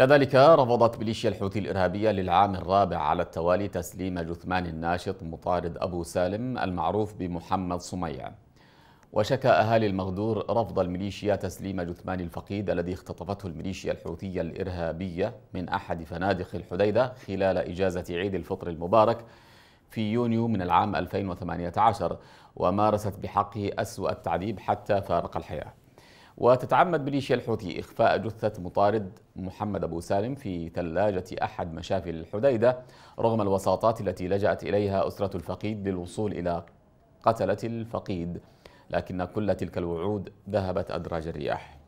إلى ذلك رفضت ميليشيا الحوثي الإرهابية للعام الرابع على التوالي تسليم جثمان الناشط مطارد أبو سالم المعروف بمحمد صميع وشكى أهالي المغدور رفض الميليشيا تسليم جثمان الفقيد الذي اختطفته الميليشيا الحوثية الإرهابية من أحد فنادق الحديدة خلال إجازة عيد الفطر المبارك في يونيو من العام 2018 ومارست بحقه أسوأ التعذيب حتى فارق الحياة وتتعمد ميليشيا الحوثي إخفاء جثة مطارد محمد أبو سالم في ثلاجة أحد مشافي الحديدة رغم الوساطات التي لجأت إليها أسرة الفقيد للوصول إلى قتلة الفقيد لكن كل تلك الوعود ذهبت أدراج الرياح